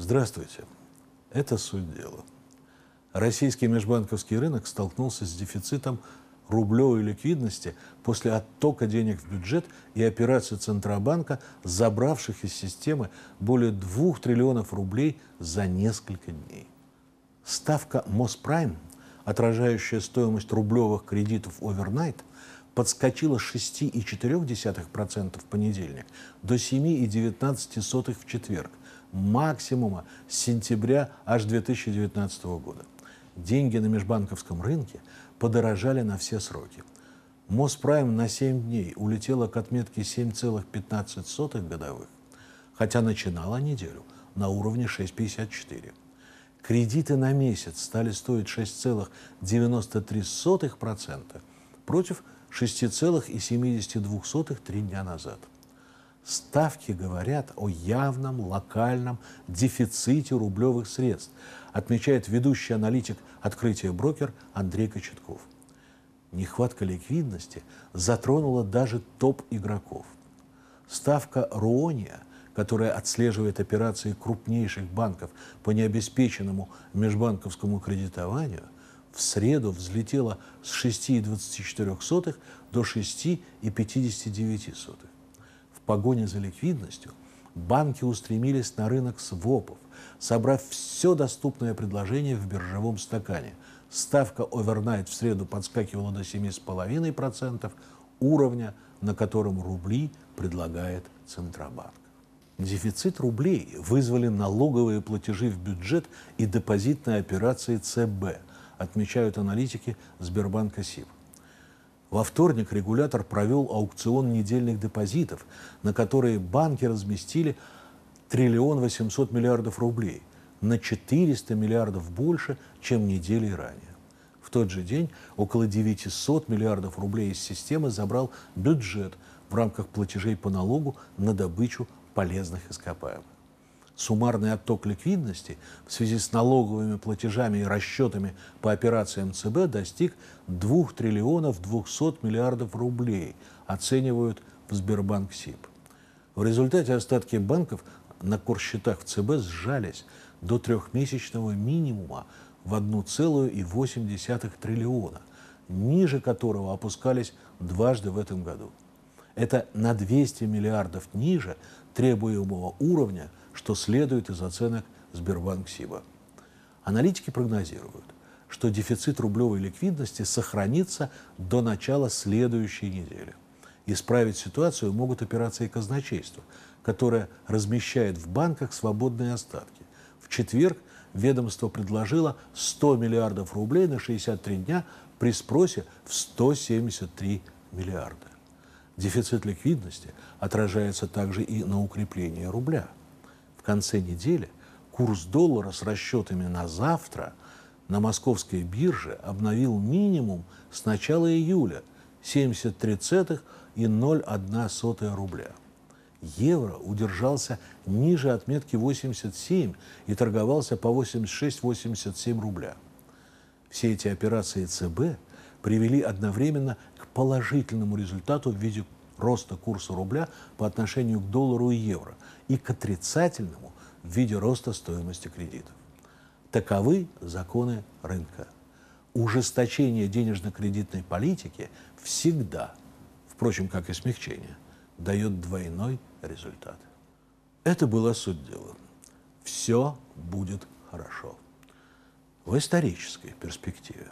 Здравствуйте. Это суть дела. Российский межбанковский рынок столкнулся с дефицитом рублевой ликвидности после оттока денег в бюджет и операций Центробанка, забравших из системы более 2 триллионов рублей за несколько дней. Ставка Моспрайм, отражающая стоимость рублевых кредитов овернайт, подскочила с 6,4% в понедельник до 7,19% в четверг максимума с сентября аж 2019 года. Деньги на межбанковском рынке подорожали на все сроки. Моспрайм на 7 дней улетела к отметке 7,15 годовых, хотя начинала неделю на уровне 6,54. Кредиты на месяц стали стоить 6,93% против 6,72 три дня назад – Ставки говорят о явном локальном дефиците рублевых средств, отмечает ведущий аналитик открытия брокер» Андрей Кочетков. Нехватка ликвидности затронула даже топ-игроков. Ставка Руония, которая отслеживает операции крупнейших банков по необеспеченному межбанковскому кредитованию, в среду взлетела с 6,24 до 6,59 погоне за ликвидностью банки устремились на рынок свопов, собрав все доступное предложение в биржевом стакане. Ставка овернайт в среду подскакивала до 7,5% уровня, на котором рубли предлагает Центробанк. Дефицит рублей вызвали налоговые платежи в бюджет и депозитные операции ЦБ, отмечают аналитики Сбербанка СИП. Во вторник регулятор провел аукцион недельных депозитов, на которые банки разместили триллион 800 миллиардов рублей, на 400 миллиардов больше, чем недели ранее. В тот же день около 900 миллиардов рублей из системы забрал бюджет в рамках платежей по налогу на добычу полезных ископаемых суммарный отток ликвидности в связи с налоговыми платежами и расчетами по операциям ЦБ достиг 2 триллионов 200 миллиардов рублей, оценивают в Сбербанк СИП. В результате остатки банков на корсчетах в ЦБ сжались до трехмесячного минимума в 1,8 триллиона, ниже которого опускались дважды в этом году. Это на 200 миллиардов ниже требуемого уровня – что следует из оценок Сбербанк СИБА. Аналитики прогнозируют, что дефицит рублевой ликвидности сохранится до начала следующей недели. Исправить ситуацию могут операции казначейства, которое размещает в банках свободные остатки. В четверг ведомство предложило 100 миллиардов рублей на 63 дня при спросе в 173 миллиарда. Дефицит ликвидности отражается также и на укреплении рубля – в конце недели курс доллара с расчетами на завтра на московской бирже обновил минимум с начала июля 73-х и 73,01 рубля. Евро удержался ниже отметки 87 и торговался по 86-87 рубля. Все эти операции ЦБ привели одновременно к положительному результату в виде роста курса рубля по отношению к доллару и евро и к отрицательному в виде роста стоимости кредитов. Таковы законы рынка. Ужесточение денежно-кредитной политики всегда, впрочем, как и смягчение, дает двойной результат. Это было суть дела. Все будет хорошо. В исторической перспективе.